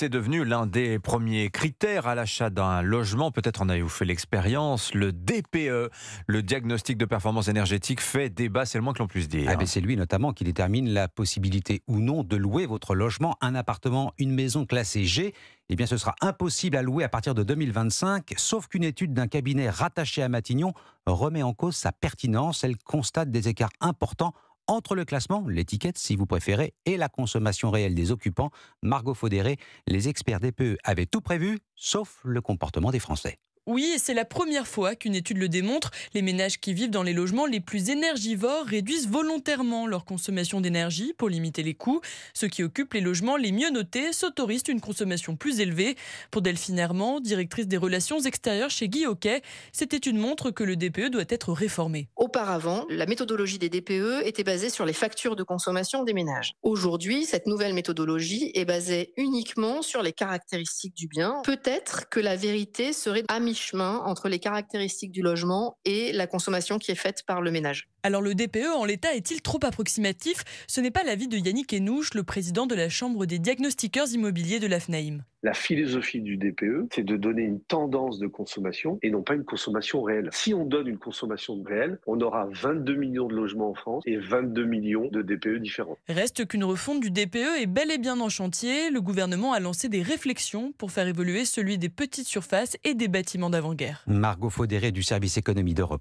C'est devenu l'un des premiers critères à l'achat d'un logement. Peut-être en avez-vous fait l'expérience. Le DPE, le diagnostic de performance énergétique, fait débat, c'est le moins que l'on puisse dire. Ah, c'est lui notamment qui détermine la possibilité ou non de louer votre logement, un appartement, une maison classée G eh bien ce sera impossible à louer à partir de 2025, sauf qu'une étude d'un cabinet rattaché à Matignon remet en cause sa pertinence. Elle constate des écarts importants entre le classement, l'étiquette si vous préférez, et la consommation réelle des occupants, Margot Faudéré, les experts DPE avaient tout prévu, sauf le comportement des Français. Oui, et c'est la première fois qu'une étude le démontre. Les ménages qui vivent dans les logements les plus énergivores réduisent volontairement leur consommation d'énergie pour limiter les coûts. Ceux qui occupent les logements les mieux notés s'autorisent une consommation plus élevée. Pour Delphine Hermand, directrice des relations extérieures chez Guy c'était cette étude montre que le DPE doit être réformé. Auparavant, la méthodologie des DPE était basée sur les factures de consommation des ménages. Aujourd'hui, cette nouvelle méthodologie est basée uniquement sur les caractéristiques du bien. Peut-être que la vérité serait à mi-chemin entre les caractéristiques du logement et la consommation qui est faite par le ménage. Alors le DPE en l'état est-il trop approximatif Ce n'est pas l'avis de Yannick Enouche, le président de la Chambre des diagnostiqueurs immobiliers de l'AFNAIM. La philosophie du DPE, c'est de donner une tendance de consommation et non pas une consommation réelle. Si on donne une consommation réelle, on aura 22 millions de logements en France et 22 millions de DPE différents. Reste qu'une refonte du DPE est bel et bien en chantier. Le gouvernement a lancé des réflexions pour faire évoluer celui des petites surfaces et des bâtiments d'avant-guerre. Margot Faudéré du service économie d'Europe.